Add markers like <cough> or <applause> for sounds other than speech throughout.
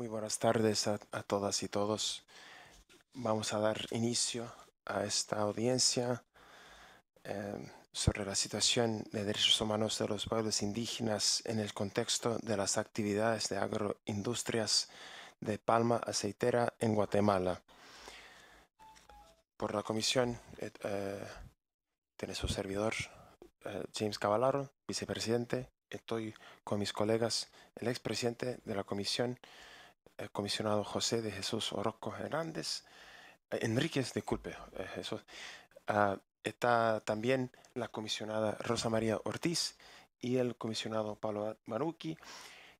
Muy buenas tardes a, todas y todos. Vamos a dar inicio a esta audiencia em, sobre la situación de derechos humanos de los pueblos indígenas en el contexto de las actividades de agroindustrias de palma aceitera en Guatemala. Por la comisión eh, eh, tiene su servidor eh, James Cavalaro, vicepresidente. Estoy con mis colegas, el expresidente de la comisión, el comisionado José de Jesús Orozco Hernández, eh, Enríquez, disculpe, eh, Jesús. Ah, está también la comisionada Rosa María Ortiz y el comisionado Pablo Maruki.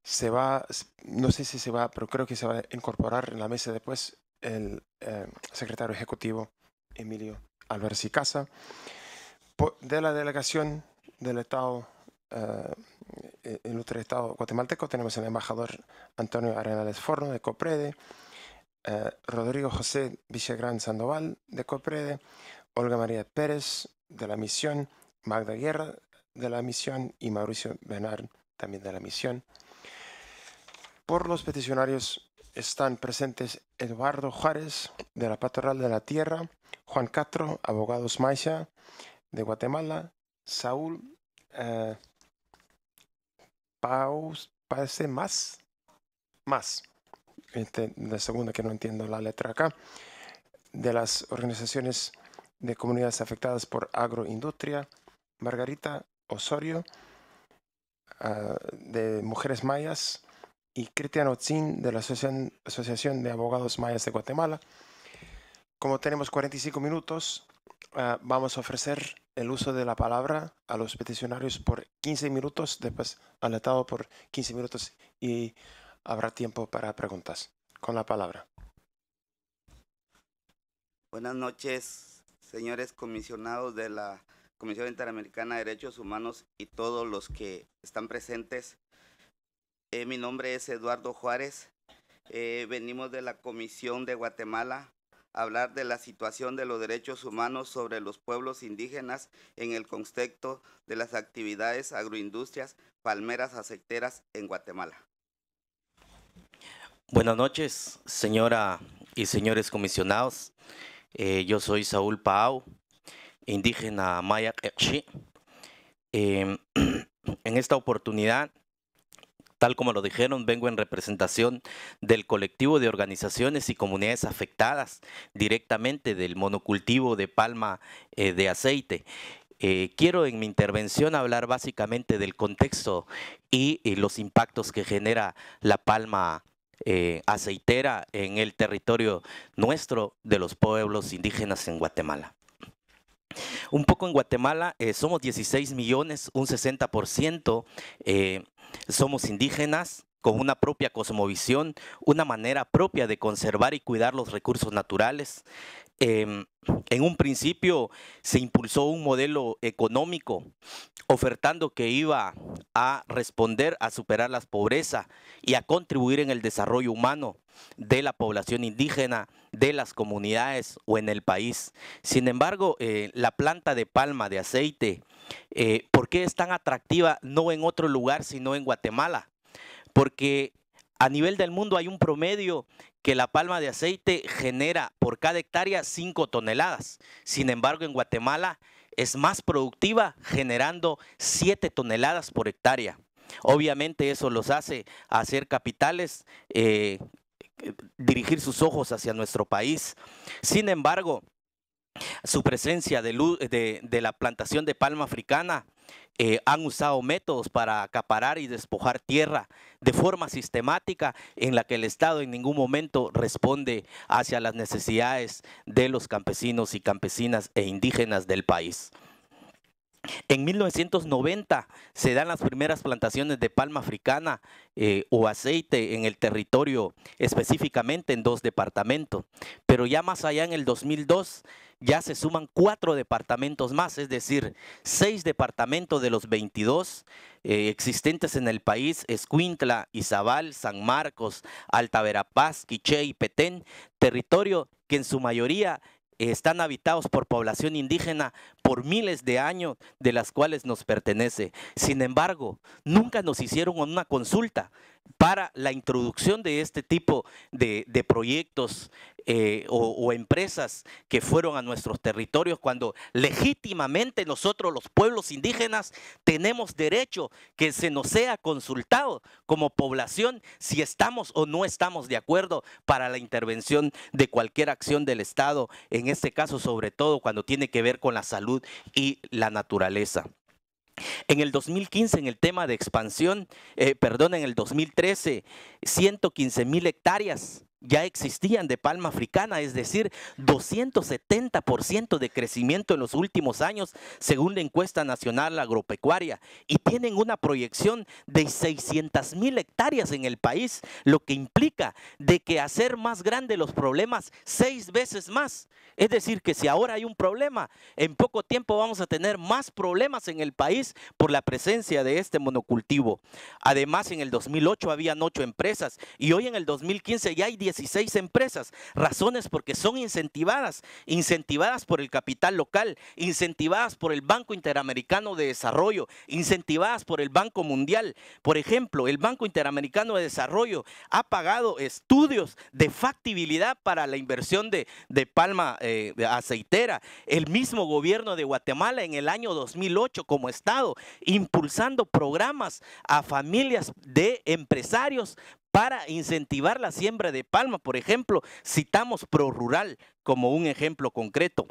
Se va, no sé si se va, pero creo que se va a incorporar en la mesa después el eh, secretario ejecutivo Emilio Álvarez y Casa. de la delegación del Estado eh, otro Estado guatemalteco, tenemos el embajador Antonio Arenales Forno de Coprede, eh, Rodrigo José Villagrán Sandoval de Coprede, Olga María Pérez de la Misión, Magda Guerra de la Misión y Mauricio Benar también de la Misión. Por los peticionarios están presentes Eduardo Juárez de la Pastoral de la Tierra, Juan Castro, abogados Maya de Guatemala, Saúl eh, paus, parece más, más. Este, la segunda que no entiendo la letra acá. De las organizaciones de comunidades afectadas por agroindustria, Margarita Osorio, ah, de Mujeres Mayas, y Cristian Otzin, de la Asociación, Asociación de Abogados Mayas de Guatemala. Como tenemos 45 minutos, Ah, vamos a ofrecer el uso de la palabra a los peticionarios por 15 minutos, después al por 15 minutos y habrá tiempo para preguntas. Con la palabra. Buenas noches, señores comisionados de la Comisión Interamericana de Derechos Humanos y todos los que están presentes. Eh, mi nombre es Eduardo Juárez. Eh, venimos de la Comisión de Guatemala hablar de la situación de los derechos humanos sobre los pueblos indígenas en el contexto de las actividades agroindustrias palmeras aceiteras en Guatemala. Buenas noches, señora y señores comisionados. Eh, yo soy Saúl Pau, indígena maya eh, em, <clears throat> en esta oportunidad Tal como lo dijeron, vengo en representación del colectivo de organizaciones y comunidades afectadas directamente del monocultivo de palma eh, de aceite. Eh, quiero en mi intervención hablar básicamente del contexto y, los impactos que genera la palma eh, aceitera en el territorio nuestro de los pueblos indígenas en Guatemala. Un poco en Guatemala, somos 16 millones, un 60% somos indígenas con una propia cosmovisión, una manera propia de conservar y cuidar los recursos naturales. Em, en un principio se impulsó un modelo económico ofertando que iba a responder a superar la pobreza y a contribuir en el desarrollo humano de la población indígena, de las comunidades o en el país. Sin embargo, eh, la planta de palma de aceite eh, ¿Por qué es tan atractiva no en otro lugar, sino en Guatemala? Porque a nivel del mundo hay un promedio que la palma de aceite genera por cada hectárea 5 toneladas. Sin embargo, en Guatemala es más productiva generando 7 toneladas por hectárea. Obviamente eso los hace hacer capitales, eh, eh, dirigir sus ojos hacia nuestro país. Sin embargo, su presencia de, la plantación de palma africana, eh, han usado métodos para acaparar y despojar tierra de forma sistemática en la que el Estado en ningún momento responde hacia las necesidades de los campesinos y campesinas e indígenas del país. En 1990 se dan las primeras plantaciones de palma africana eh, o aceite en el territorio, específicamente en dos departamentos. Pero ya más allá en el 2002 ya se suman cuatro departamentos más, es decir, seis departamentos de los 22 eh, existentes en el país, Escuintla, Izabal, San Marcos, Alta Verapaz, Quiché y Petén, territorio que en su mayoría están habitados por población indígena por miles de años de las cuales nos pertenece. Sin embargo, nunca nos hicieron una consulta para la introducción de este tipo de, proyectos eh, o, o, empresas que fueron a nuestros territorios cuando legítimamente nosotros los pueblos indígenas tenemos derecho que se nos sea consultado como población si estamos o no estamos de acuerdo para la intervención de cualquier acción del Estado, en este caso sobre todo cuando tiene que ver con la salud y la naturaleza. En el 2015, en el tema de expansión, eh, perdón, en el 2013, 115 mil hectáreas ya existían de palma africana, es decir, 270% de crecimiento en los últimos años, según la encuesta nacional agropecuaria, y tienen una proyección de 600 mil hectáreas en el país, lo que implica de que hacer más grandes los problemas seis veces más. Es decir, que si ahora hay un problema, en poco tiempo vamos a tener más problemas en el país por la presencia de este monocultivo. Además, en el 2008 habían ocho empresas y hoy en el 2015 ya hay 10 16 empresas, razones porque son incentivadas, incentivadas por el capital local, incentivadas por el Banco Interamericano de Desarrollo, incentivadas por el Banco Mundial. Por ejemplo, el Banco Interamericano de Desarrollo ha pagado estudios de factibilidad para la inversión de, palma eh, aceitera. El mismo gobierno de Guatemala en el año 2008 como Estado, impulsando programas a familias de empresarios para incentivar la siembra de palma. Por ejemplo, citamos ProRural como un ejemplo concreto.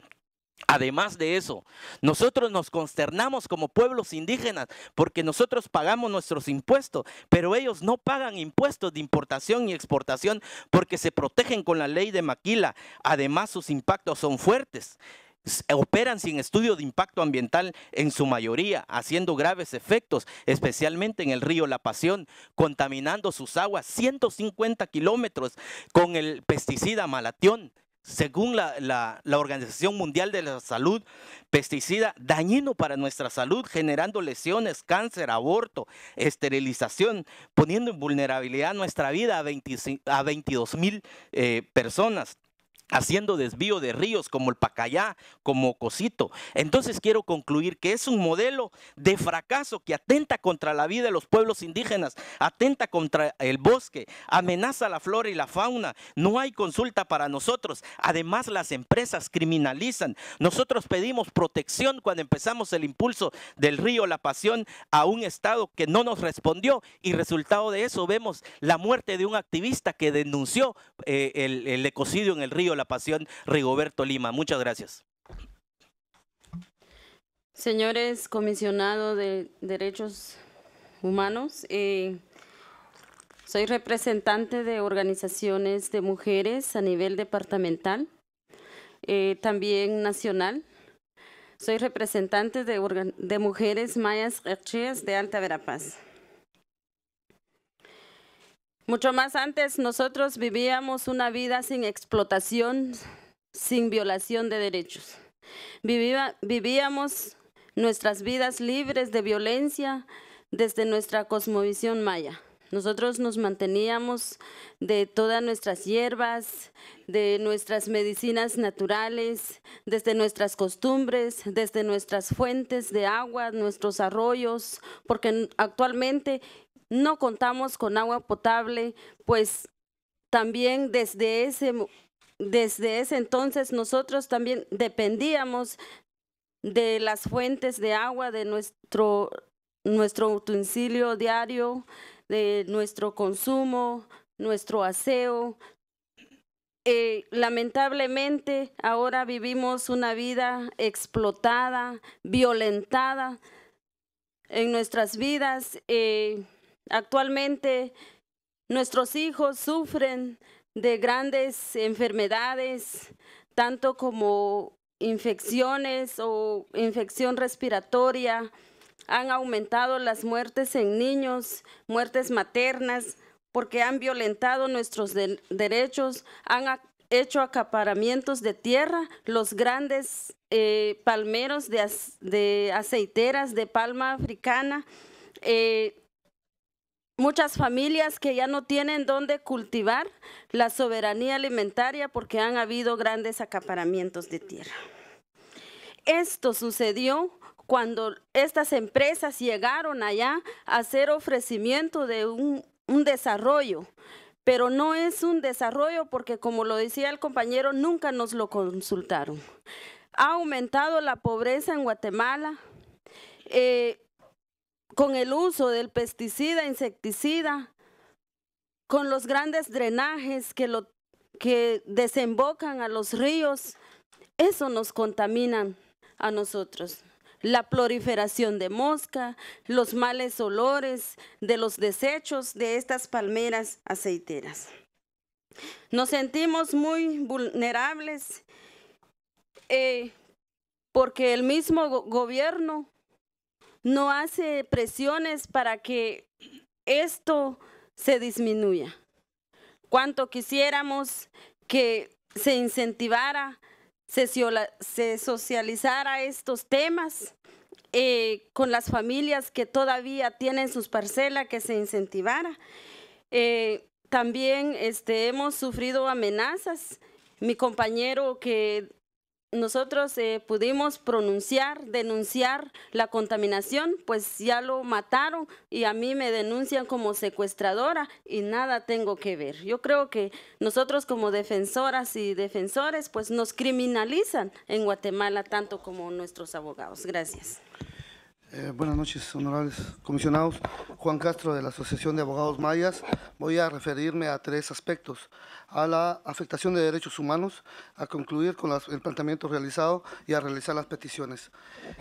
Además de eso, nosotros nos consternamos como pueblos indígenas porque nosotros pagamos nuestros impuestos, pero ellos no pagan impuestos de importación y exportación porque se protegen con la ley de Maquila. Además, sus impactos son fuertes operan sin estudio de impacto ambiental en su mayoría, haciendo graves efectos, especialmente en el río La Pasión, contaminando sus aguas 150 kilómetros con el pesticida malatión. Según la, Organización Mundial de la Salud, pesticida dañino para nuestra salud, generando lesiones, cáncer, aborto, esterilización, poniendo en vulnerabilidad nuestra vida a, 22 mil eh, personas haciendo desvío de ríos como el Pacayá, como Cosito. Entonces quiero concluir que es un modelo de fracaso que atenta contra la vida de los pueblos indígenas, atenta contra el bosque, amenaza la flora y la fauna, no hay consulta para nosotros, además las empresas criminalizan. Nosotros pedimos protección cuando empezamos el impulso del río La Pasión a un Estado que no nos respondió y resultado de eso vemos la muerte de un activista que denunció eh, el, ecocidio en el río La la Pasión, Rigoberto Lima. Muchas gracias. Señores comisionados de Derechos Humanos, eh, soy representante de organizaciones de mujeres a nivel departamental, eh, también nacional. Soy representante de, de mujeres mayas de Alta Verapaz. Mucho más antes nosotros vivíamos una vida sin explotación, sin violación de derechos. vivíamos nuestras vidas libres de violencia desde nuestra cosmovisión maya. Nosotros nos manteníamos de todas nuestras hierbas, de nuestras medicinas naturales, desde nuestras costumbres, desde nuestras fuentes de agua, nuestros arroyos, porque actualmente no contamos con agua potable, pues también desde ese, desde ese entonces nosotros también dependíamos de las fuentes de agua, de nuestro, nuestro utensilio diario, de nuestro consumo, nuestro aseo. Eh, lamentablemente ahora vivimos una vida explotada, violentada en nuestras vidas. Eh, Actualmente nuestros hijos sufren de grandes enfermedades, tanto como infecciones o infección respiratoria. Han aumentado las muertes en niños, muertes maternas, porque han violentado nuestros derechos, han hecho acaparamientos de tierra, los grandes eh, palmeros de, aceiteras de palma africana, eh, muchas familias que ya no tienen dónde cultivar la soberanía alimentaria porque han habido grandes acaparamientos de tierra. Esto sucedió cuando estas empresas llegaron allá a hacer ofrecimiento de un, desarrollo, pero no es un desarrollo porque como lo decía el compañero, nunca nos lo consultaron. Ha aumentado la pobreza en Guatemala. Eh, con el uso del pesticida, insecticida, con los grandes drenajes que, desembocan a los ríos, eso nos contamina a nosotros. La proliferación de mosca, los males olores de los desechos de estas palmeras aceiteras. Nos sentimos muy vulnerables eh, porque el mismo gobierno no hace presiones para que esto se disminuya. Cuanto quisiéramos que se incentivara, se, socializara estos temas eh, con las familias que todavía tienen sus parcelas, que se incentivara. Eh, también este, hemos sufrido amenazas. Mi compañero que nosotros eh, pudimos pronunciar, denunciar la contaminación, pues ya lo mataron y a mí me denuncian como secuestradora y nada tengo que ver. Yo creo que nosotros como defensoras y defensores, pues nos criminalizan en Guatemala tanto como nuestros abogados. Gracias. Eh, buenas noches, honorables comisionados. Juan Castro, de la Asociación de Abogados Mayas. Voy a referirme a tres aspectos. A la afectación de derechos humanos, a concluir con el planteamiento realizado y a realizar las peticiones.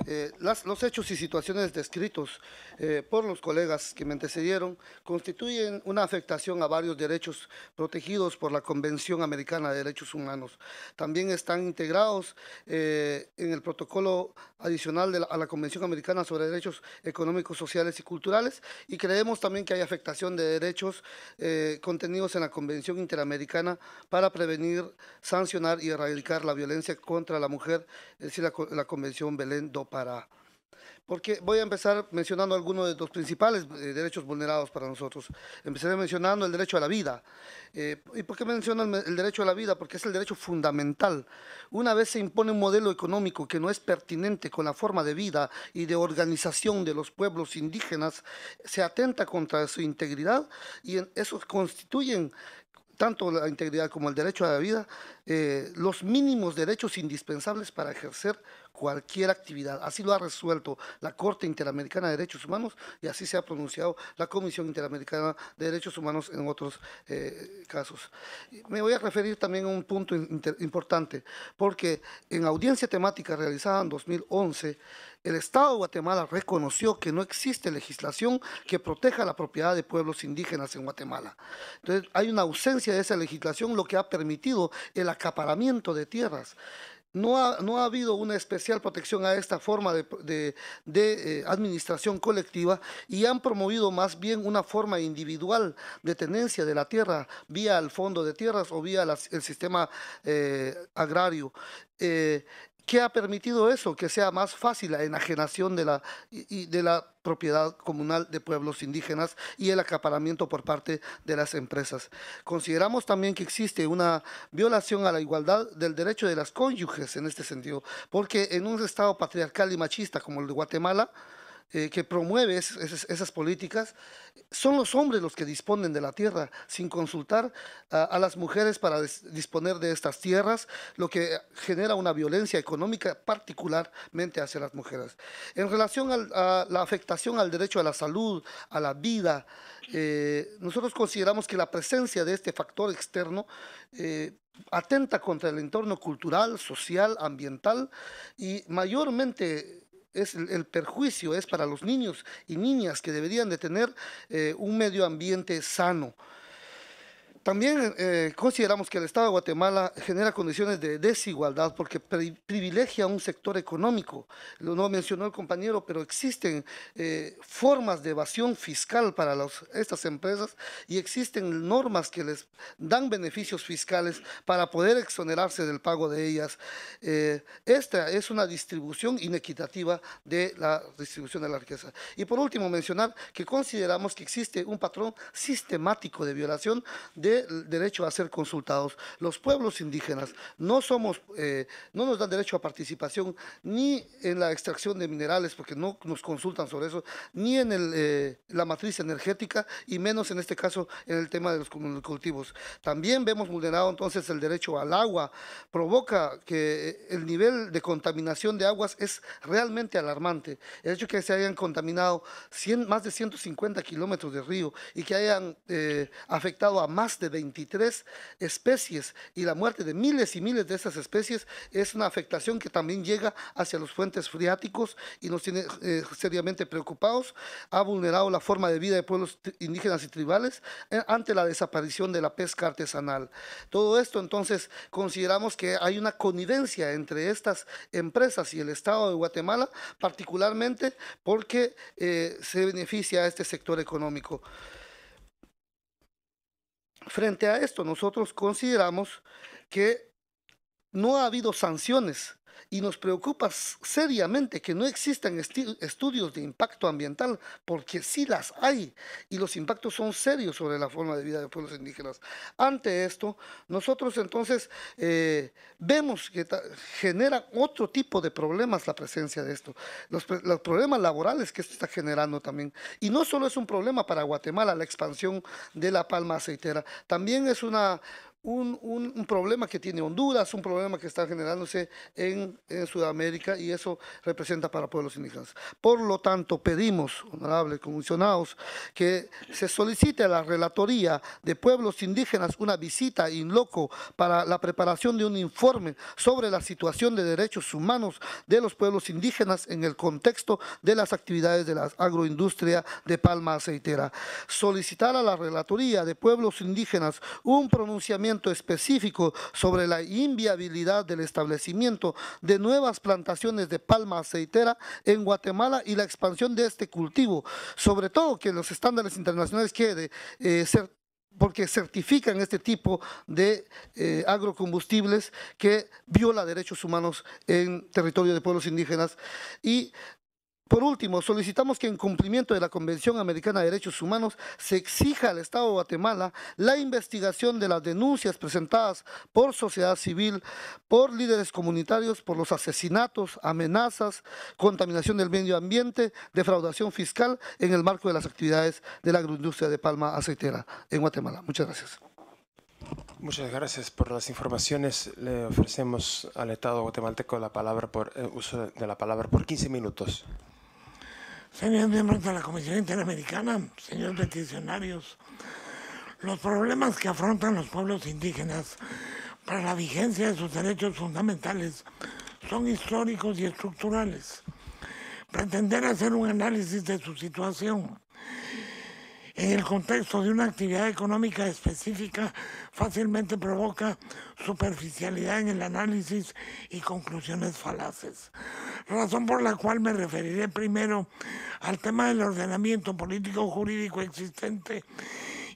Eh, los hechos y situaciones descritos eh, por los colegas que me antecedieron constituyen una afectación a varios derechos protegidos por la Convención Americana de Derechos Humanos. También están integrados en el protocolo adicional a la Convención Americana sobre derechos económicos, sociales y culturales y creemos también que hay afectación de derechos eh, contenidos en la Convención Interamericana para prevenir, sancionar y erradicar la violencia contra la mujer, es decir, la, Convención Belén do Pará. Porque voy a empezar mencionando algunos de los principales eh, derechos vulnerados para nosotros. Empezaré mencionando el derecho a la vida. Eh, ¿Y por qué menciono el, derecho a la vida? Porque es el derecho fundamental. Una vez se impone un modelo económico que no es pertinente con la forma de vida y de organización de los pueblos indígenas, se atenta contra su integridad y en, esos constituyen tanto la integridad como el derecho a la vida, eh, los mínimos derechos indispensables para ejercer cualquier actividad. Así lo ha resuelto la Corte Interamericana de Derechos Humanos y así se ha pronunciado la Comisión Interamericana de Derechos Humanos en otros eh, casos. Me voy a referir también a un punto importante, porque en audiencia temática realizada en 2011, el Estado de Guatemala reconoció que no existe legislación que proteja la propiedad de pueblos indígenas en Guatemala. Entonces, hay una ausencia de esa legislación, lo que ha permitido el acaparamiento de tierras. No ha, habido una especial protección a esta forma de, eh, administración colectiva y han promovido más bien una forma individual de tenencia de la tierra vía el fondo de tierras o vía el sistema eh, agrario. Eh, ¿Qué ha permitido eso? Que sea más fácil la enajenación de la, de la propiedad comunal de pueblos indígenas y el acaparamiento por parte de las empresas. Consideramos también que existe una violación a la igualdad del derecho de las cónyuges en este sentido, porque en un estado patriarcal y machista como el de Guatemala, eh, que promueve esas, políticas, son los hombres los que disponen de la tierra, sin consultar a, las mujeres para disponer de estas tierras, lo que genera una violencia económica particularmente hacia las mujeres. En relación a la afectación al derecho a la salud, a la vida, eh, nosotros consideramos que la presencia de este factor externo eh, atenta contra el entorno cultural, social, ambiental y mayormente es el, perjuicio es para los niños y niñas que deberían de tener eh, un medio ambiente sano. También eh, consideramos que el Estado de Guatemala genera condiciones de desigualdad porque privilegia un sector económico. Lo no mencionó el compañero, pero existen eh, formas de evasión fiscal para estas empresas y existen normas que les dan beneficios fiscales para poder exonerarse del pago de ellas. Eh, esta es una distribución inequitativa de la distribución de la riqueza. Y por último, mencionar que consideramos que existe un patrón sistemático de violación de el derecho a ser consultados. Los pueblos indígenas no somos, eh, no nos dan derecho a participación ni en la extracción de minerales, porque no nos consultan sobre eso, ni en eh, la matriz energética y menos en este caso en el tema de los cultivos. También vemos vulnerado entonces el derecho al agua. Provoca que eh, el nivel de contaminación de aguas es realmente alarmante. El hecho que se hayan contaminado más de 150 kilómetros de río y que hayan afectado a más de 23 especies y la muerte de miles y miles de esas especies es una afectación que también llega hacia los fuentes friáticos y nos tiene eh, seriamente preocupados. Ha vulnerado la forma de vida de pueblos indígenas y tribales eh, ante la desaparición de la pesca artesanal. Todo esto entonces consideramos que hay una connivencia entre estas empresas y el Estado de Guatemala, particularmente porque eh, se beneficia a este sector económico. Frente a esto, nosotros consideramos que no ha habido sanciones y nos preocupa seriamente que no existan estudios de impacto ambiental, porque sí las hay y los impactos son serios sobre la forma de vida de pueblos indígenas. Ante esto, nosotros entonces eh, vemos que genera otro tipo de problemas la presencia de esto, los, los problemas laborales que esto está generando también. Y no solo es un problema para Guatemala la expansión de la palma aceitera, también es una un, problema que tiene Honduras, un problema que está generándose en, en, Sudamérica y eso representa para pueblos indígenas. Por lo tanto, pedimos, honorables comisionados, que se solicite a la Relatoría de Pueblos Indígenas una visita in loco para la preparación de un informe sobre la situación de derechos humanos de los pueblos indígenas en el contexto de las actividades de la agroindustria de palma aceitera. Solicitar a la Relatoría de Pueblos Indígenas un pronunciamiento específico sobre la inviabilidad del establecimiento de nuevas plantaciones de palma aceitera en Guatemala y la expansión de este cultivo, sobre todo que los estándares internacionales quede eh, porque certifican este tipo de eh, agrocombustibles que viola derechos humanos en territorio de pueblos indígenas y por último, solicitamos que en cumplimiento de la Convención Americana de Derechos Humanos se exija al Estado de Guatemala la investigación de las denuncias presentadas por sociedad civil, por líderes comunitarios, por los asesinatos, amenazas, contaminación del medio ambiente, defraudación fiscal en el marco de las actividades de la agroindustria de palma aceitera en Guatemala. Muchas gracias. Muchas gracias por las informaciones. Le ofrecemos al Estado guatemalteco la palabra por el eh, uso de la palabra por 15 minutos. Señores miembros de la Comisión Interamericana, señores peticionarios, los problemas que afrontan los pueblos indígenas para la vigencia de sus derechos fundamentales son históricos y estructurales. Pretender hacer un análisis de su situación en el contexto de una actividad económica específica fácilmente provoca superficialidad en el análisis y conclusiones falaces. Razón por la cual me referiré primero al tema del ordenamiento político jurídico existente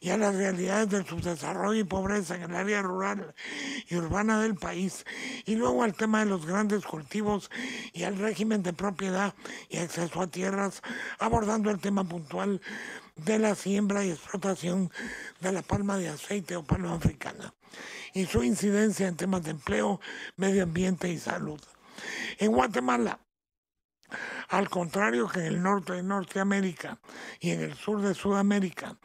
y a las realidades del subdesarrollo y pobreza en el área rural y urbana del país, y luego al tema de los grandes cultivos y al régimen de propiedad y acceso a tierras, abordando el tema puntual de la siembra y explotación de la palma de aceite o palma africana y su incidencia en temas de empleo, medio ambiente y salud. En Guatemala, al contrario que en el norte de Norteamérica y en el sur de Sudamérica,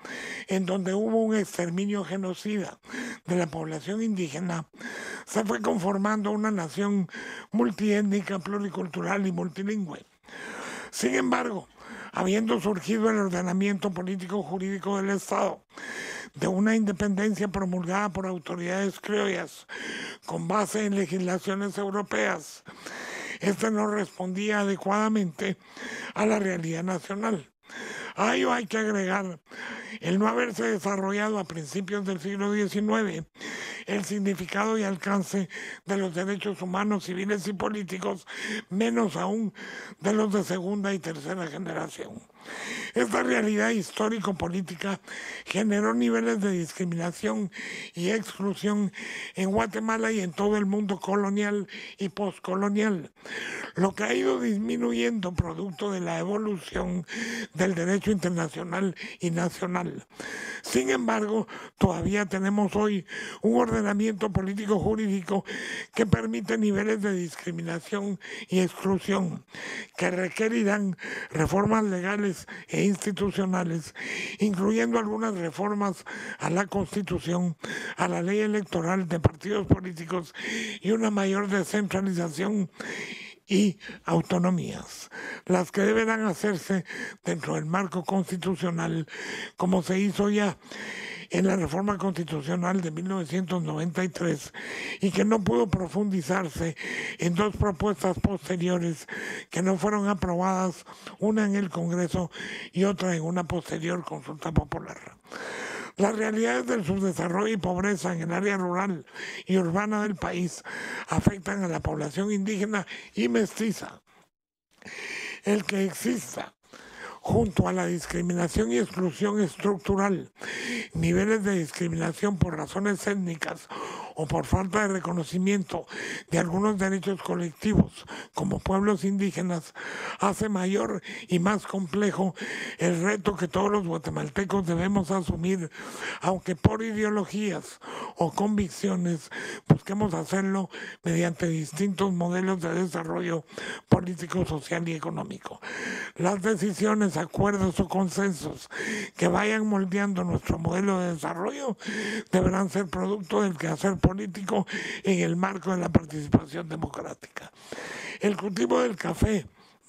en donde hubo un exterminio genocida de la población indígena, se fue conformando una nación multiétnica, pluricultural y multilingüe. Sin embargo, habiendo surgido el ordenamiento político-jurídico del Estado de una independencia promulgada por autoridades criollas con base en legislaciones europeas, esta no respondía adecuadamente a la realidad nacional. A ello hay que agregar el no haberse desarrollado a principios del siglo XIX el significado y alcance de los derechos humanos, civiles y políticos, menos aún de los de segunda y tercera generación. Esta realidad histórico-política generó niveles de discriminación y exclusión en Guatemala y en todo el mundo colonial y postcolonial, lo que ha ido disminuyendo producto de la evolución del derecho internacional y nacional. Sin embargo, todavía tenemos hoy un orden político jurídico que permite niveles de discriminación y exclusión que requerirán reformas legales e institucionales, incluyendo algunas reformas a la Constitución, a la ley electoral de partidos políticos y una mayor descentralización y autonomías, las que deberán hacerse dentro del marco constitucional, como se hizo ya en la reforma constitucional de 1993 y que no pudo profundizarse en dos propuestas posteriores que no fueron aprobadas, una en el Congreso y otra en una posterior consulta popular. Las realidades del subdesarrollo y pobreza en el área rural y urbana del país afectan a la población indígena y mestiza. El que exista junto a la discriminación y exclusión estructural, niveles de discriminación por razones étnicas o por falta de reconocimiento de algunos derechos colectivos como pueblos indígenas, hace mayor y más complejo el reto que todos los guatemaltecos debemos asumir, aunque por ideologías o convicciones busquemos hacerlo mediante distintos modelos de desarrollo político, social y económico. Las decisiones acuerdos o consensos que vayan moldeando nuestro modelo de desarrollo deberán ser producto del quehacer político en el marco de la participación democrática. El cultivo del café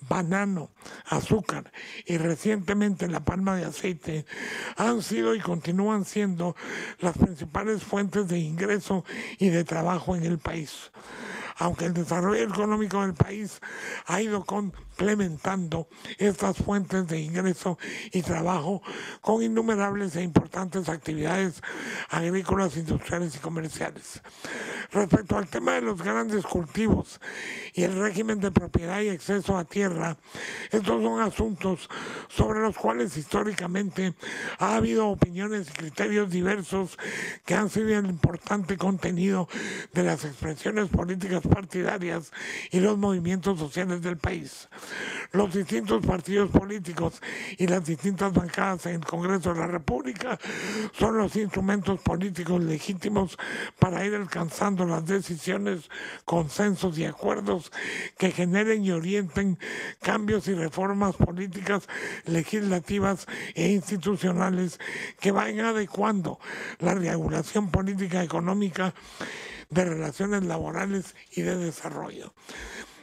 banano, azúcar y recientemente la palma de aceite han sido y continúan siendo las principales fuentes de ingreso y de trabajo en el país. Aunque el desarrollo económico del país ha ido con implementando estas fuentes de ingreso y trabajo con innumerables e importantes actividades agrícolas, industriales y comerciales. Respecto al tema de los grandes cultivos y el régimen de propiedad y acceso a tierra, estos son asuntos sobre los cuales históricamente ha habido opiniones y criterios diversos que han sido el importante contenido de las expresiones políticas partidarias y los movimientos sociales del país los distintos partidos políticos y las distintas bancadas en el Congreso de la República son los instrumentos políticos legítimos para ir alcanzando las decisiones, consensos y acuerdos que generen y orienten cambios y reformas políticas, legislativas e institucionales que vayan adecuando la regulación política económica de relaciones laborales y de desarrollo.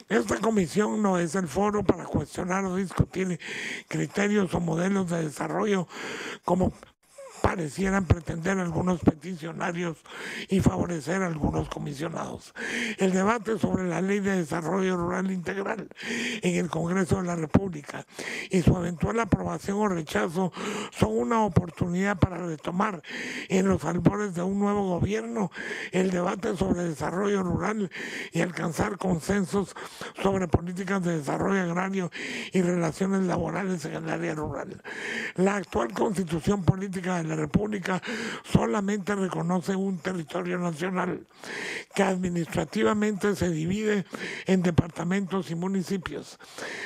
Esta comisión no es el foro para cuestionar o discutir criterios o modelos de desarrollo como parecieran pretender algunos peticionarios y favorecer a algunos comisionados. El debate sobre la Ley de Desarrollo Rural Integral en el Congreso de la República y su eventual aprobación o rechazo son una oportunidad para retomar en los albores de un nuevo gobierno el debate sobre desarrollo rural y alcanzar consensos sobre políticas de desarrollo agrario y relaciones laborales en el área rural. La actual constitución política de la República solamente reconoce un territorio nacional que administrativamente se divide en departamentos y municipios.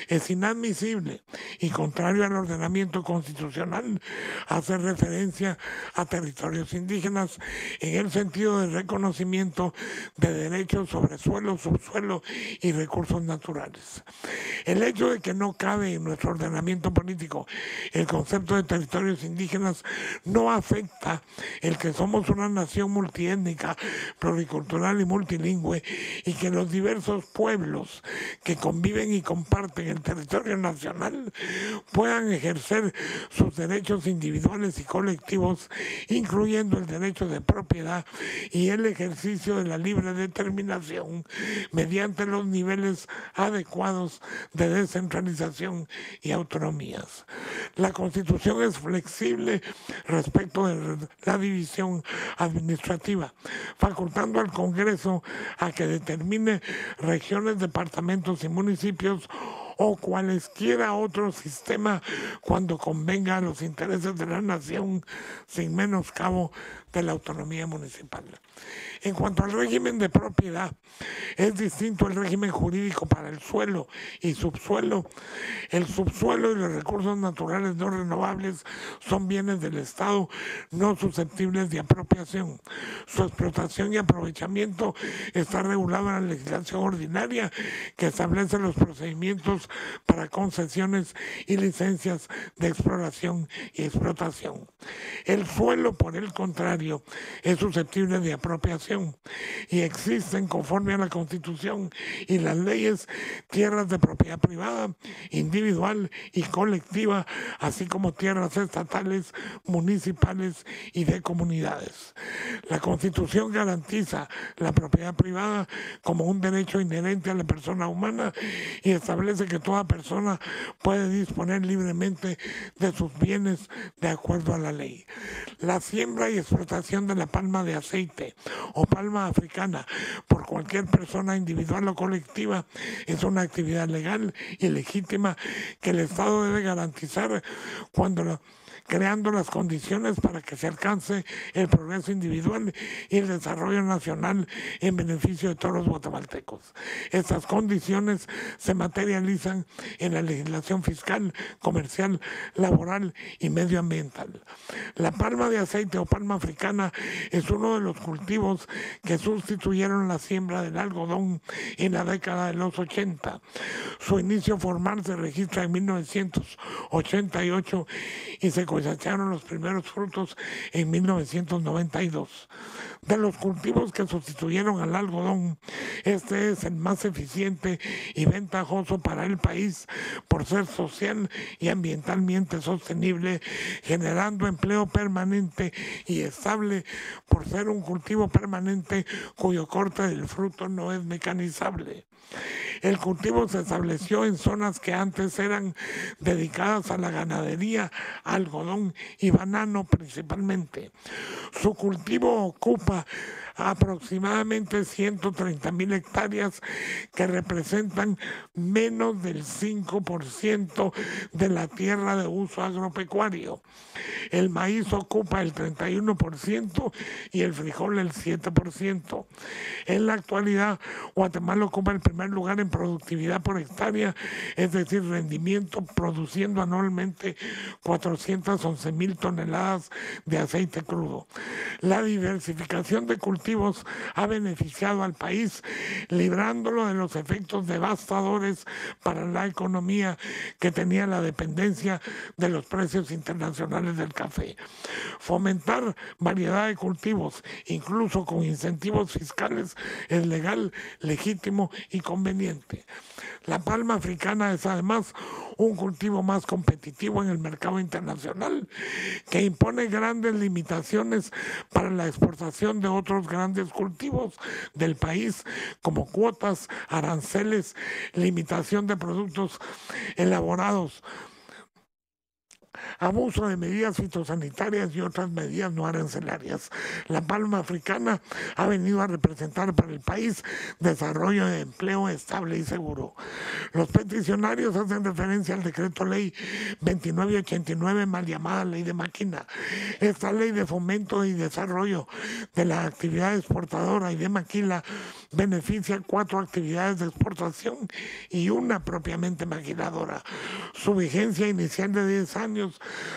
Es inadmisible y contrario al ordenamiento constitucional hacer referencia a territorios indígenas en el sentido del reconocimiento de derechos sobre suelo, subsuelo y recursos naturales. El hecho de que no cabe en nuestro ordenamiento político el concepto de territorios indígenas no no afecta el que somos una nación multiétnica, pluricultural y multilingüe y que los diversos pueblos que conviven y comparten el territorio nacional puedan ejercer sus derechos individuales y colectivos, incluyendo el derecho de propiedad y el ejercicio de la libre determinación mediante los niveles adecuados de descentralización y autonomías. La constitución es flexible respecto de la división administrativa, facultando al Congreso a que determine regiones, departamentos y municipios o cualesquiera otro sistema cuando convenga a los intereses de la nación sin menoscabo de la autonomía municipal. En cuanto al régimen de propiedad, es distinto el régimen jurídico para el suelo y subsuelo. El subsuelo y los recursos naturales no renovables son bienes del Estado no susceptibles de apropiación. Su explotación y aprovechamiento está regulado en la legislación ordinaria que establece los procedimientos para concesiones y licencias de exploración y explotación. El suelo, por el contrario, es susceptible de apropiación y existen conforme a la Constitución y las leyes tierras de propiedad privada, individual y colectiva, así como tierras estatales, municipales y de comunidades. La Constitución garantiza la propiedad privada como un derecho inherente a la persona humana y establece que toda persona puede disponer libremente de sus bienes de acuerdo a la ley. La siembra y explotación de la palma de aceite o palma africana por cualquier persona individual o colectiva es una actividad legal y legítima que el Estado debe garantizar cuando la creando las condiciones para que se alcance el progreso individual y el desarrollo nacional en beneficio de todos los guatemaltecos. Estas condiciones se materializan en la legislación fiscal, comercial, laboral y medioambiental. La palma de aceite o palma africana es uno de los cultivos que sustituyeron la siembra del algodón en la década de los 80. Su inicio formal se registra en 1988 y se echaron pues, los primeros frutos en 1992. De los cultivos que sustituyeron al algodón, este es el más eficiente y ventajoso para el país por ser social y ambientalmente sostenible, generando empleo permanente y estable por ser un cultivo permanente cuyo corte del fruto no es mecanizable. El cultivo se estableció en zonas que antes eran dedicadas a la ganadería, algodón y banano principalmente. Su cultivo ocupa aproximadamente 130 mil hectáreas que representan menos del 5% de la tierra de uso agropecuario. El maíz ocupa el 31% y el frijol el 7%. En la actualidad, Guatemala ocupa el primer lugar en productividad por hectárea, es decir, rendimiento, produciendo anualmente 411 mil toneladas de aceite crudo. La diversificación de cultivos ha beneficiado al país, librándolo de los efectos devastadores para la economía que tenía la dependencia de los precios internacionales del café. Fomentar variedad de cultivos, incluso con incentivos fiscales, es legal, legítimo y conveniente. La palma africana es además un cultivo más competitivo en el mercado internacional que impone grandes limitaciones para la exportación de otros granos grandes cultivos del país, como cuotas, aranceles, limitación de productos elaborados abuso de medidas fitosanitarias y otras medidas no arancelarias. La palma africana ha venido a representar para el país desarrollo de empleo estable y seguro. Los peticionarios hacen referencia al decreto ley 2989, mal llamada ley de máquina. Esta ley de fomento y desarrollo de la actividad exportadora y de maquila beneficia cuatro actividades de exportación y una propiamente maquiladora. Su vigencia inicial de 10 años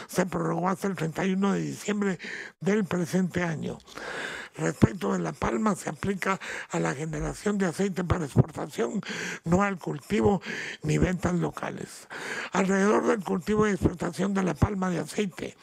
se prorrogó hasta el 31 de diciembre del presente año respecto de la palma se aplica a la generación de aceite para exportación, no al cultivo ni ventas locales. Alrededor del cultivo y exportación de la palma de aceite,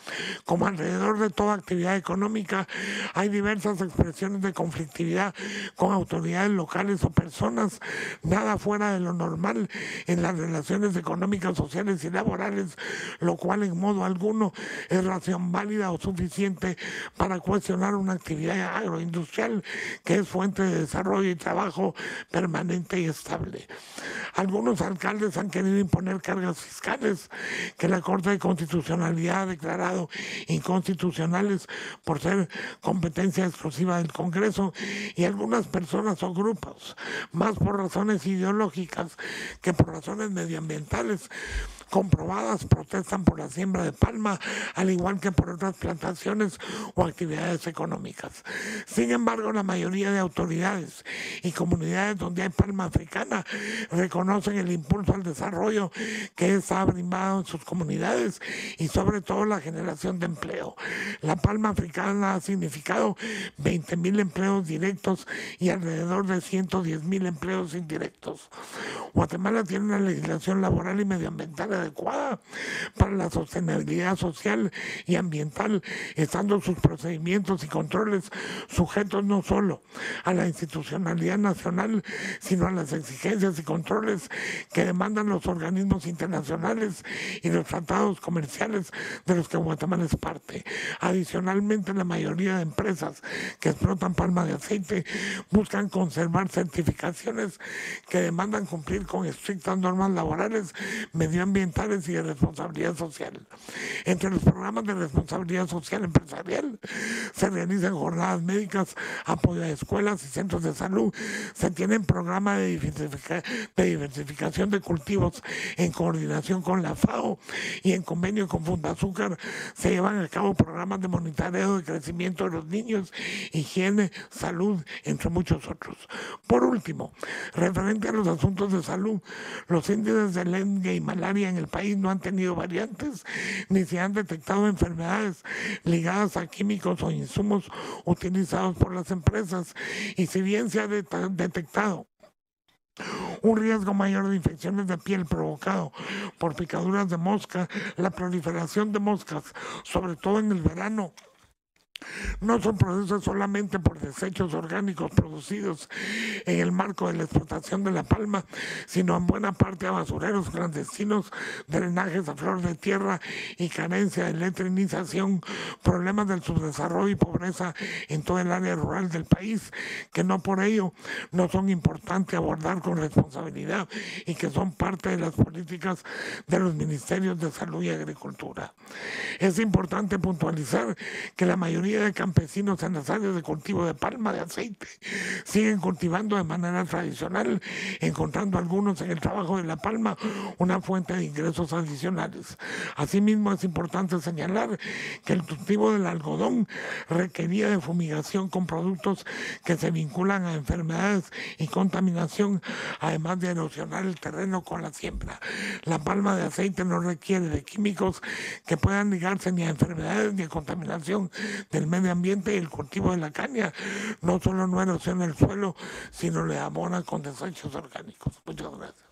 como alrededor de toda actividad económica, hay diversas expresiones de conflictividad con autoridades locales o personas, nada fuera de lo normal en las relaciones económicas, sociales y laborales, lo cual en modo alguno es ración válida o suficiente para cuestionar una actividad agroindustrial, que es fuente de desarrollo y trabajo permanente y estable. Algunos alcaldes han querido imponer cargas fiscales que la Corte de Constitucionalidad ha declarado inconstitucionales por ser competencia exclusiva del Congreso y algunas personas o grupos, más por razones ideológicas que por razones medioambientales comprobadas protestan por la siembra de palma, al igual que por otras plantaciones o actividades económicas. Sin embargo, la mayoría de autoridades y comunidades donde hay palma africana reconocen el impulso al desarrollo que está brindado en sus comunidades y sobre todo la generación de empleo. La palma africana ha significado 20.000 empleos directos y alrededor de 110 mil empleos indirectos. Guatemala tiene una legislación laboral y medioambiental adecuada para la sostenibilidad social y ambiental, estando sus procedimientos y controles sujetos no solo a la institucionalidad nacional, sino a las exigencias y controles que demandan los organismos internacionales y los tratados comerciales de los que Guatemala es parte. Adicionalmente, la mayoría de empresas que explotan palma de aceite buscan conservar certificaciones que demandan cumplir con estrictas normas laborales, medioambientales, y de responsabilidad social. Entre los programas de responsabilidad social empresarial se realizan jornadas médicas, apoyo a escuelas y centros de salud. Se tienen programas de, diversificación de cultivos en coordinación con la FAO y en convenio con Fundazúcar. Se llevan a cabo programas de monitoreo de crecimiento de los niños, higiene, salud, entre muchos otros. Por último, referente a los asuntos de salud, los índices de dengue y malaria en el país no han tenido variantes ni se han detectado enfermedades ligadas a químicos o insumos utilizados por las empresas. Y si bien se ha detectado un riesgo mayor de infecciones de piel provocado por picaduras de mosca, la proliferación de moscas, sobre todo en el verano, no son procesos solamente por desechos orgánicos producidos en el marco de la explotación de la palma, sino en buena parte a basureros clandestinos, drenajes a flor de tierra y carencia de letrinización, problemas del subdesarrollo y pobreza en todo el área rural del país, que no por ello no son importantes abordar con responsabilidad y que son parte de las políticas de los ministerios de salud y agricultura. Es importante puntualizar que la mayoría de campesinos en las áreas de cultivo de palma de aceite siguen cultivando de manera tradicional, encontrando algunos en el trabajo de la palma una fuente de ingresos adicionales. Asimismo, es importante señalar que el cultivo del algodón requería de fumigación con productos que se vinculan a enfermedades y contaminación, además de erosionar el terreno con la siembra. La palma de aceite no requiere de químicos que puedan ligarse ni a enfermedades ni a contaminación el medio ambiente y el cultivo de la caña no solo no erosiona el suelo, sino le abona con desechos orgánicos. Muchas gracias.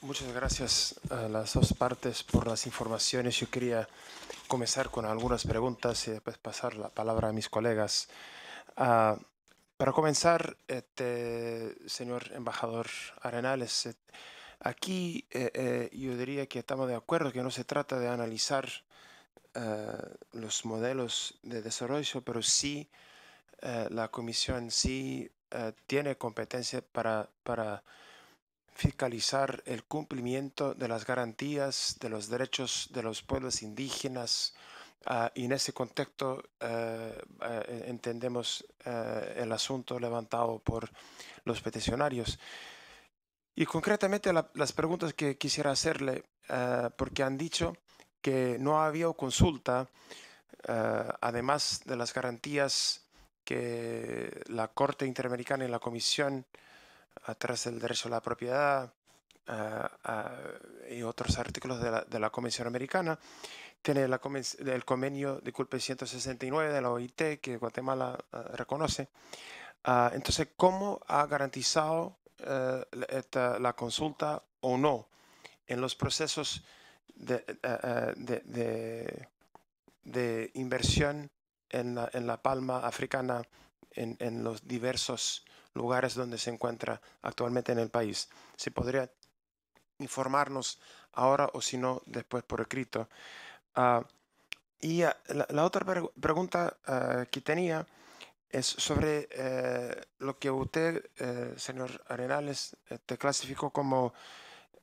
Muchas gracias a las dos partes por las informaciones. Yo quería comenzar con algunas preguntas y después pasar la palabra a mis colegas. Ah, para comenzar, este, señor embajador Arenales, eh, aquí eh, eh, yo diría que estamos de acuerdo que no se trata de analizar eh, los modelos de desarrollo, pero sí eh, la comisión sí eh, tiene competencia para, para fiscalizar el cumplimiento de las garantías de los derechos de los pueblos indígenas. Ah, y en ese contexto entendemos el asunto levantado por los peticionarios. Y concretamente las preguntas que quisiera hacerle, porque han dicho que no había consulta, eh, además de las garantías que la Corte Interamericana y la Comisión, atrás del derecho a la propiedad eh, y otros artículos de la, Comisión Americana, tiene la el convenio, disculpe, 169 de la OIT que Guatemala eh, reconoce. Ah, entonces, ¿cómo ha garantizado la consulta o no en los procesos eh, eh, de, de, de, inversión en la, en la, palma africana en, en, los diversos lugares donde se encuentra actualmente en el país. Si podría informarnos ahora o si no, después por escrito. Ah, y ah, la, otra pregunta ah, que tenía es sobre eh, lo que usted, señor Arenales, te clasificó como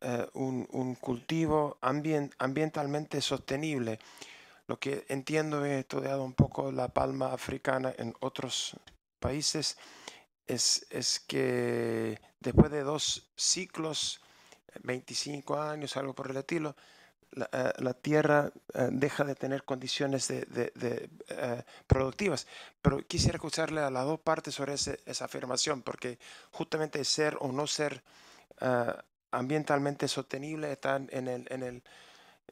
eh, un, cultivo ambientalmente sostenible. Lo que entiendo, he estudiado un poco la palma africana en otros países, es, es que después de dos ciclos, 25 años, algo por el estilo, la, eh, tierra eh, deja de tener condiciones de, productivas. Pero quisiera escucharle a las dos partes sobre esa afirmación, porque justamente ser o no ser ambientalmente sostenible están en el, en el,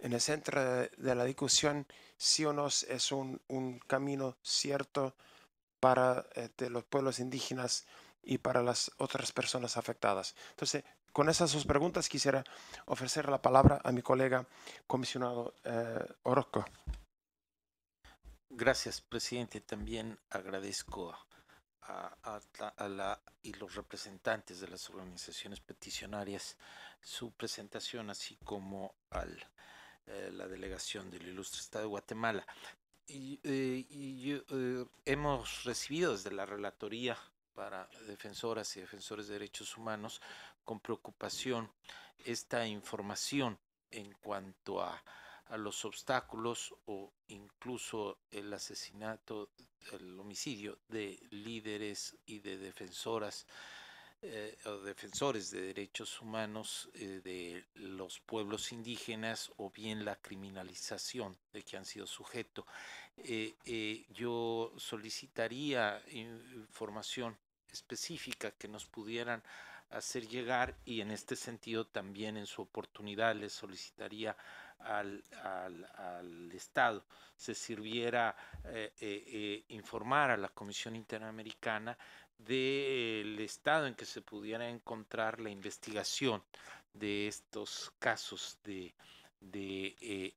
en el centro de, la discusión, si o no es un, camino cierto para este, los pueblos indígenas y para las otras personas afectadas. Entonces, con esas dos preguntas quisiera ofrecer la palabra a mi colega comisionado eh, Orozco. Gracias, presidente. También agradezco a, la, y los representantes de las organizaciones peticionarias su presentación, así como a eh, la delegación del Ilustre Estado de Guatemala. Y, eh, eh, hemos recibido desde la Relatoría para Defensoras y Defensores de Derechos Humanos con preocupación esta información en cuanto a a los obstáculos o incluso el asesinato, el homicidio de líderes y de defensoras eh, o defensores de derechos humanos eh, de los pueblos indígenas o bien la criminalización de que han sido sujeto. Eh, yo solicitaría información específica que nos pudieran hacer llegar y en este sentido también en su oportunidad les solicitaría al, al, Estado, se sirviera eh, eh, eh, informar a la Comisión Interamericana del estado en que se pudiera encontrar la investigación de estos casos de, de,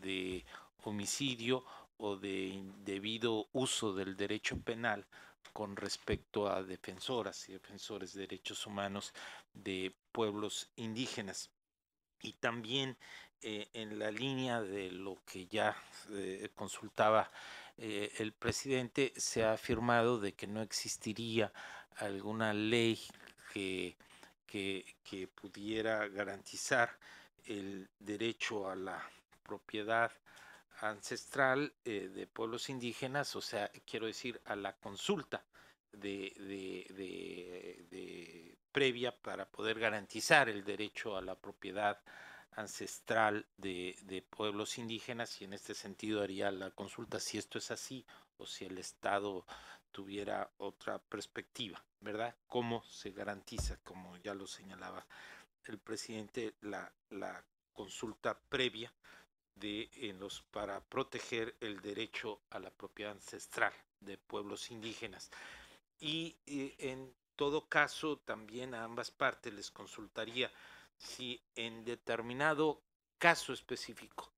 de homicidio o de indebido uso del derecho penal con respecto a defensoras y defensores de derechos humanos de pueblos indígenas y también eh, en la línea de lo que ya consultaba eh, el presidente, se ha afirmado de que no existiría alguna ley que, que, pudiera garantizar el derecho a la propiedad ancestral eh, de pueblos indígenas, o sea, quiero decir, a la consulta de previa para poder garantizar el derecho a la propiedad ancestral de, pueblos indígenas y en este sentido haría la consulta si esto es así o si el Estado tuviera otra perspectiva, ¿verdad? ¿Cómo se garantiza, como ya lo señalaba el presidente, la, consulta previa de, los, para proteger el derecho a la propiedad ancestral de pueblos indígenas? y eh, en todo caso, también a ambas partes les consultaría si en determinado caso específico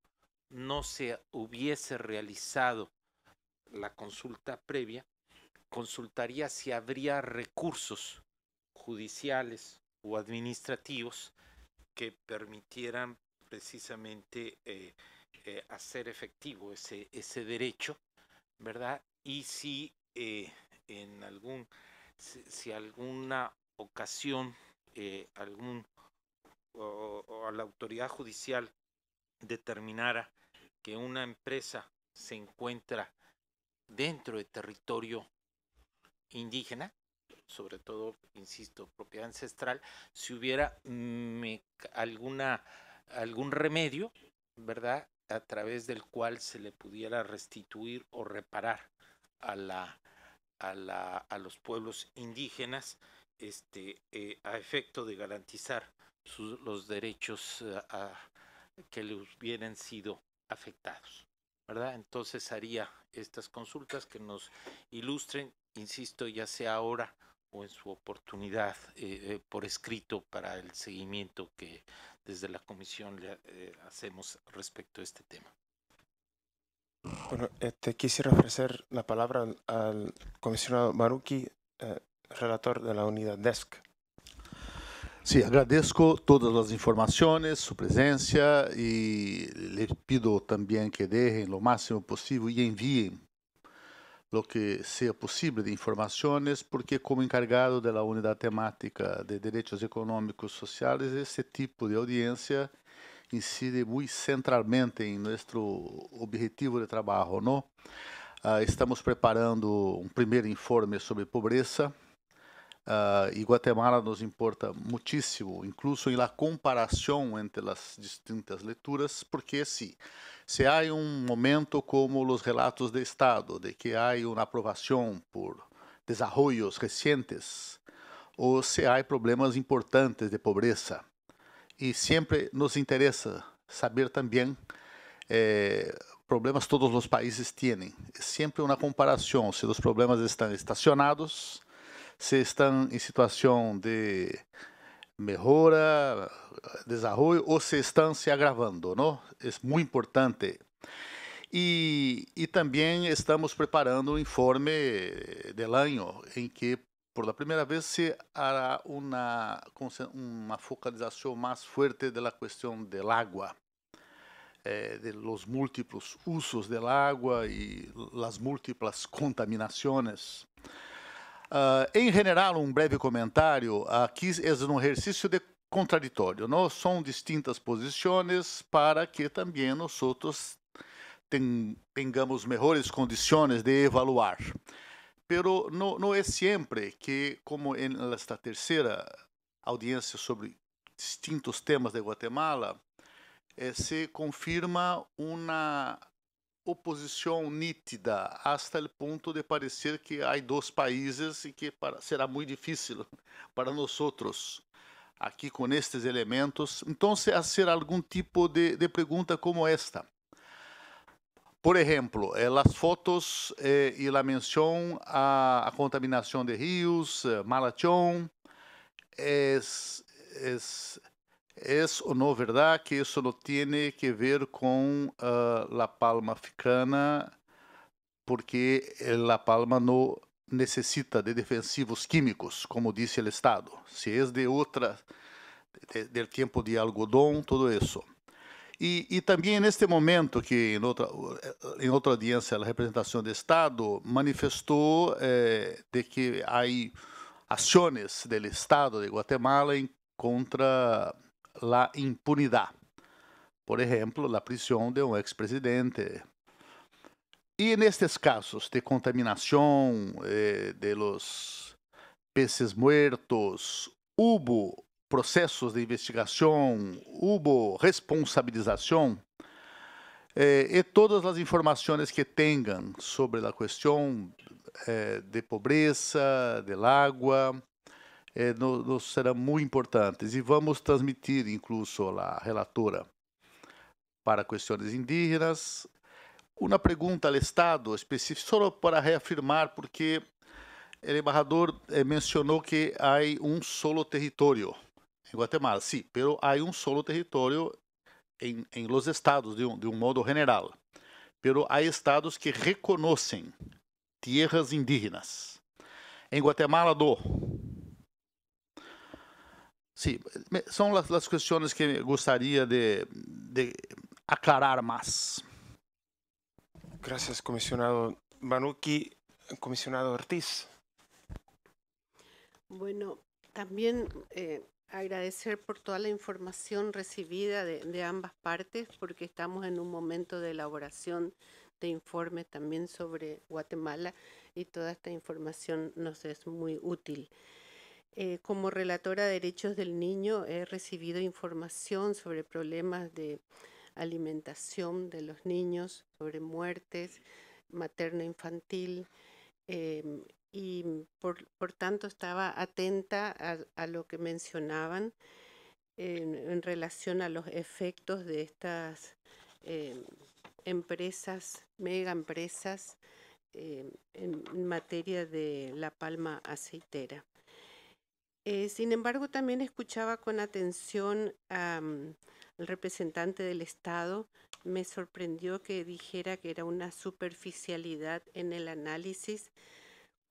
no se hubiese realizado la consulta previa, consultaría si habría recursos judiciales o administrativos que permitieran precisamente eh, eh, hacer efectivo ese, ese derecho, ¿verdad? Y si eh, en algún si, alguna ocasión eh, algún o, a la autoridad judicial determinara que una empresa se encuentra dentro de territorio indígena, sobre todo, insisto, propiedad ancestral, si hubiera alguna, algún remedio, ¿verdad?, a través del cual se le pudiera restituir o reparar a la, a, los pueblos indígenas este, eh, a efecto de garantizar los derechos eh, que les hubieran sido afectados. ¿verdad? Entonces haría estas consultas que nos ilustren, insisto, ya sea ahora o en su oportunidad eh, por escrito para el seguimiento que desde la comisión le hacemos respecto a este tema. Bueno, este, quisiera ofrecer la palabra al comisionado Maruki, eh, relator de la unidad DESC. Sí, agradezco todas las informaciones, su presencia y le pido también que dejen lo máximo posible y envíen lo que sea posible de informaciones, porque como encargado de la unidad temática de derechos económicos sociales, ese tipo de audiencia incide muito centralmente em nosso objetivo de trabalho, não? Uh, estamos preparando um primeiro informe sobre pobreza. Uh, e Guatemala nos importa muitíssimo, incluso em la comparação entre as distintas leituras, porque se se há um momento como os relatos de Estado, de que há uma aprovação por desarrollos recentes, ou se há problemas importantes de pobreza, e sempre nos interessa saber também eh, problemas todos os países têm sempre uma comparação se os problemas estão estacionados, se estão em situação de mejora, desarrollo ou se estão se agravando, não é muito importante. E, e, também estamos preparando um informe de ano em que por la primera vez se hará una, una focalización más fuerte de la cuestión del agua, eh, de los múltiples usos del agua y las múltiples contaminaciones. Uh, eh, em geral, um breve comentário. Aqui é um exercício de contraditório. Não são distintas posições para que também nós ten, tenhamos melhores condições de evaluar pero no, no es siempre que, como en esta tercera audiencia sobre distintos temas de Guatemala, eh, se confirma una oposición nítida hasta el punto de parecer que hay dos países y que para, será muy difícil <laughs> para nosotros aqui com estes elementos. Então, se fazer algum tipo de, de pergunta como esta, por exemplo, eh, fotos eh, a menção à a, a, de rios, eh, malachón, é es, es, verdade, que isso não tem que ver com uh, eh, la palma africana, porque eh, la palma não necessita de defensivos químicos, como disse o Estado. Se é de outra, de, tempo de algodão, tudo isso. E, e, também neste momento que em outra, em outra audiência a representação do Estado manifestou eh, de que há ações do Estado de Guatemala contra a impunidade. Por exemplo, a prisão de um ex-presidente. E nestes casos de contaminação eh, de los peces muertos, houve processos de investigação, hubo responsabilização eh, e todas as informações que tenham sobre a questão eh, de pobreza, de água, eh, nos, serão muito importantes e vamos transmitir, incluso, a relatora para questões indígenas. Uma pergunta ao Estado específica, só para reafirmar, porque o embaixador eh, mencionou que há um solo território em Guatemala. sim, pero hay un solo territorio en, en los estados de un, de un, modo general. Pero hay estados que reconocen tierras indígenas. En Guatemala, do. Sí, son las, las cuestiones que me gustaría de, de aclarar más. Gracias, comisionado Manuki. Comisionado Ortiz. Bueno, también eh, agradecer por toda la información recibida de, ambas partes, porque estamos en un momento de elaboración de informes también sobre Guatemala y toda esta información nos es muy útil. Eh, como relatora de derechos del niño he recibido información sobre problemas de alimentación de los niños, sobre muertes materno-infantil, em, y mm, por, tanto estaba atenta a, lo que mencionaban en, relación a los efectos de estas em, empresas, mega empresas, em, en materia de la palma aceitera. Eh, sin embargo, también escuchaba con atención mm, al representante del Estado. Me sorprendió que dijera que era una superficialidad en el análisis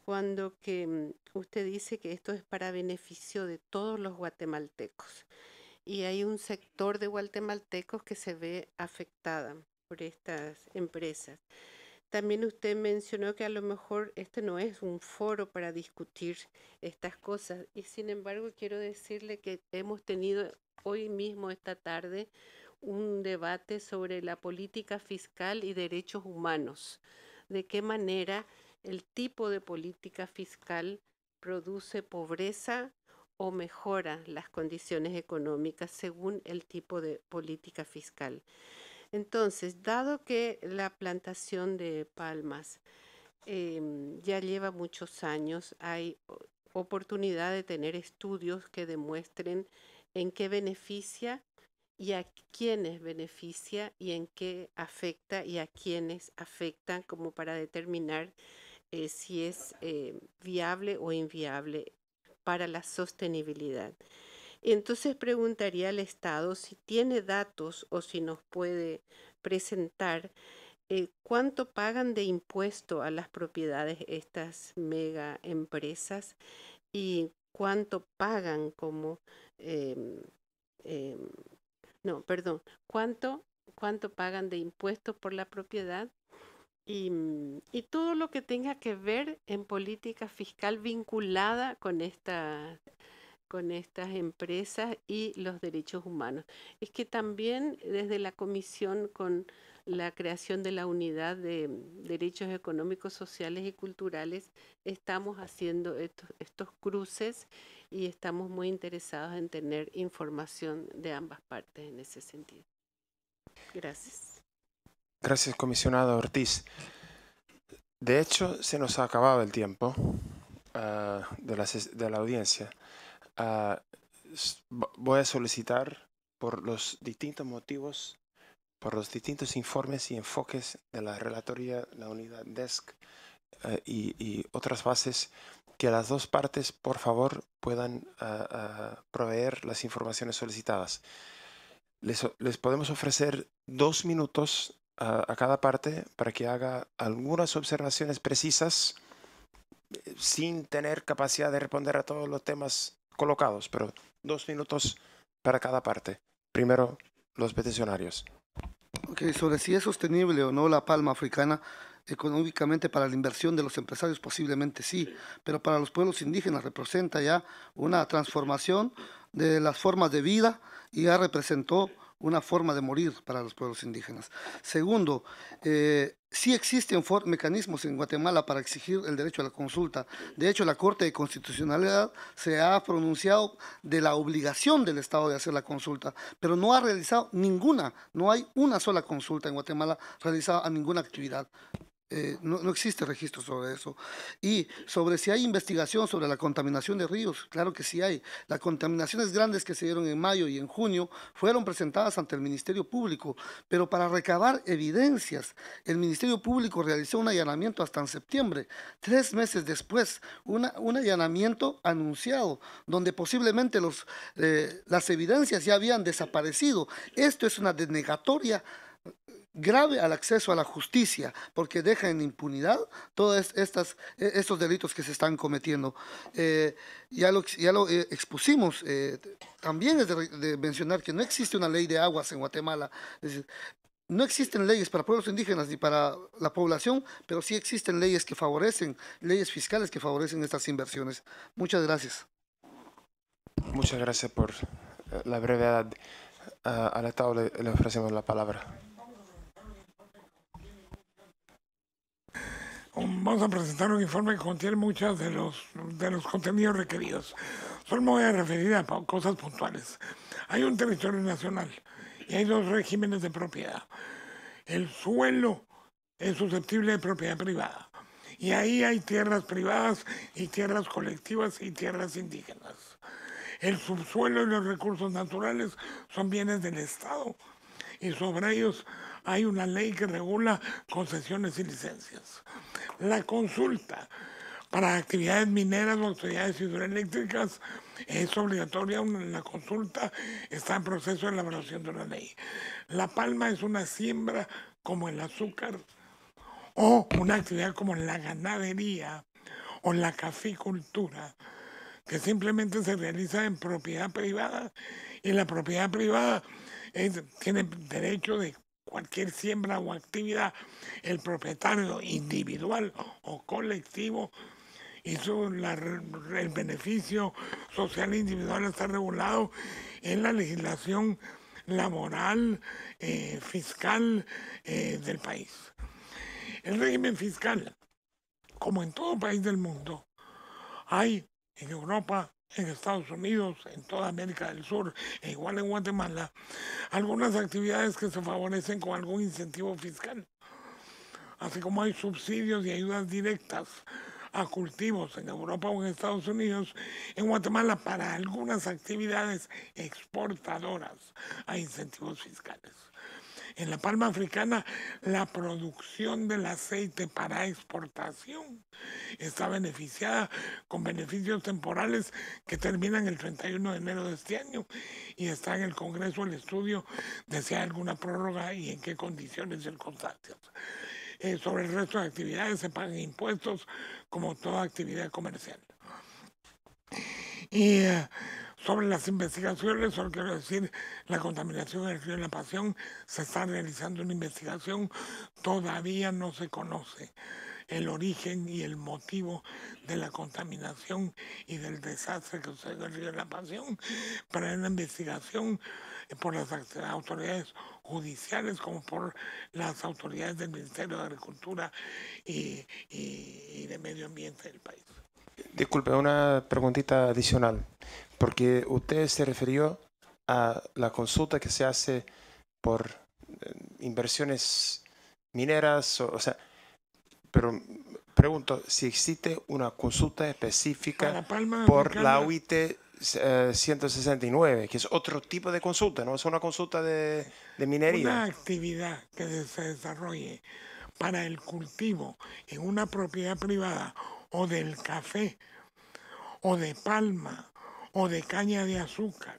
cuando que mm, usted dice que esto es para beneficio de todos los guatemaltecos y hay un sector de guatemaltecos que se ve afectada por estas empresas. También usted mencionó que a lo mejor este no es un foro para discutir estas cosas y sin embargo quiero decirle que hemos tenido hoy mismo, esta tarde, un debate sobre la política fiscal y derechos humanos. De qué manera el tipo de política fiscal produce pobreza o mejora las condiciones económicas según el tipo de política fiscal. Entonces, dado que la plantación de palmas em, ya lleva muchos años, hay oportunidad de tener estudios que demuestren en qué beneficia y a quiénes beneficia y en qué afecta y a quiénes afectan como para determinar eh, si es eh, viable o inviable para la sostenibilidad. Entonces preguntaría al Estado si tiene datos o si nos puede presentar eh, cuánto pagan de impuesto a las propiedades estas mega empresas y cuánto pagan como, em, em, no, perdón, cuánto, cuánto pagan de impuesto por la propiedad Mm, y, todo lo que tenga que ver en política fiscal vinculada con, esta, con estas empresas y los derechos humanos. Es que también desde la comisión con la creación de la unidad de derechos económicos, sociales y culturales, estamos haciendo estos, estos cruces y estamos muy interesados en tener información de ambas partes en ese sentido. Gracias. Gracias, comisionado Ortiz. De hecho, se nos ha acabado el tiempo ah, de, la, de, la, audiencia. Ah, voy a solicitar por los distintos motivos, por los distintos informes y enfoques de la Relatoría, la unidad DESC ah, y, otras bases, que las dos partes, por favor, puedan proveer las informaciones solicitadas. Les, les podemos ofrecer dos minutos a, cada parte para que haga algunas observaciones precisas eh, sin tener capacidad de responder a todos los temas colocados, pero dos minutos para cada parte. Primero, los peticionarios. Ok, sobre si es sostenible o no la palma africana económicamente para la inversión de los empresarios, posiblemente sí, pero para los pueblos indígenas representa ya una transformación de las formas de vida y ya representó una forma de morir para los pueblos indígenas. Segundo, eh, sí existen mecanismos en Guatemala para exigir el derecho a la consulta. De hecho, la Corte de Constitucionalidad se ha pronunciado de la obligación del Estado de hacer la consulta, pero no ha realizado ninguna, no hay una sola consulta en Guatemala realizada a ninguna actividad. Eh, no, existe registro sobre eso. Y sobre si hay investigación sobre la contaminación de ríos, claro que sí hay. Las contaminaciones grandes que se dieron en mayo y en junio fueron presentadas ante el Ministerio Público, pero para recabar evidencias, el Ministerio Público realizó un allanamiento hasta en septiembre, tres meses después, un allanamiento anunciado, donde posiblemente los, eh, las evidencias ya habían desaparecido. Esto es una denegatoria grave al acceso a la justicia, porque deja en impunidad todos estas, e, estos delitos que se están cometiendo. Eh, ya, lo, ya lo eh, expusimos, eh, también es de, mencionar que no existe una ley de aguas en Guatemala. no existen leyes para pueblos indígenas ni para la población, pero sí existen leyes que favorecen, leyes fiscales que favorecen estas inversiones. Muchas gracias. Muchas gracias por la brevedad. Ah, al a le ofrecemos la palabra. vamos a presentar un informe que contiene muchos de los, contenidos requeridos. Solo me voy a referir a cosas puntuales. Hay un territorio nacional y hay dos regímenes de propiedad. El suelo es susceptible de propiedad privada. Y ahí hay tierras privadas y tierras colectivas y tierras indígenas. El subsuelo y los recursos naturales son bienes del Estado y sobre ellos hay una ley que regula concesiones y licencias la consulta. Para actividades mineras o actividades hidroeléctricas es obligatoria la consulta, está en proceso de elaboración de la ley. La palma es una siembra como el azúcar o una actividad como la ganadería o la caficultura, que simplemente se realiza en propiedad privada y la propiedad privada tiene derecho de cualquier siembra o actividad, el propietario individual o colectivo y el beneficio social individual está regulado en la legislación laboral, eh, fiscal eh, del país. El régimen fiscal, como en todo país del mundo, hay en Europa, en Estados Unidos, en toda América del Sur e igual en Guatemala, algunas actividades que se favorecen con algún incentivo fiscal, así como hay subsidios y ayudas directas a cultivos en Europa o en Estados Unidos, en Guatemala para algunas actividades exportadoras a incentivos fiscales en la palma africana la producción del aceite para exportación está beneficiada con beneficios temporales que terminan el 31 de enero de este año y está en el Congreso el estudio de si hay alguna prórroga y en qué condiciones y circunstancias. Eh, sobre el resto de actividades se pagan impuestos como toda actividad comercial. Y eh, sobre las investigaciones, solo quiero decir, la contaminación del río de la Pasión, se está realizando una investigación, todavía no se conoce el origen y el motivo de la contaminación y del desastre que sucedió en el río de la Pasión, para una investigación eh, por las autoridades judiciales como por las autoridades del Ministerio de Agricultura y, y de Medio Ambiente del país. Disculpe, una preguntita adicional porque usted se refirió a la consulta que se hace por eh, inversiones mineras, o, sea, pero pregunto si existe una consulta específica por la UIT 169, eh, que es otro tipo de consulta, no es una consulta de, de, minería. Una actividad que se desarrolle para el cultivo en una propiedad privada o del café o de palma o de caña de azúcar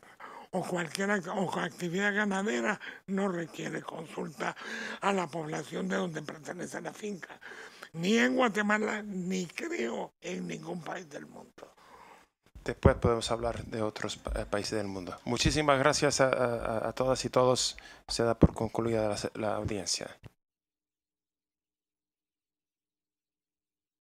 o cualquier actividad ganadera no requiere consulta a la población de donde pertenece la finca, ni en Guatemala, ni creo en ningún país del mundo. Después podemos hablar de otros eh, países del mundo. Muchísimas gracias a, todas y todos. Se da por concluida la audiencia.